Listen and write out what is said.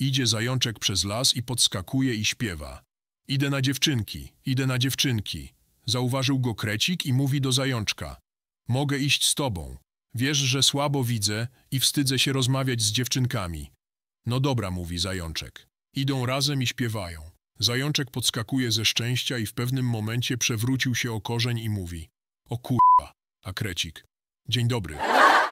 Idzie zajączek przez las i podskakuje i śpiewa. Idę na dziewczynki, idę na dziewczynki. Zauważył go krecik i mówi do zajączka. Mogę iść z tobą. Wiesz, że słabo widzę i wstydzę się rozmawiać z dziewczynkami. No dobra, mówi zajączek. Idą razem i śpiewają. Zajączek podskakuje ze szczęścia i w pewnym momencie przewrócił się o korzeń i mówi. O kurwa, a krecik. Dzień dobry.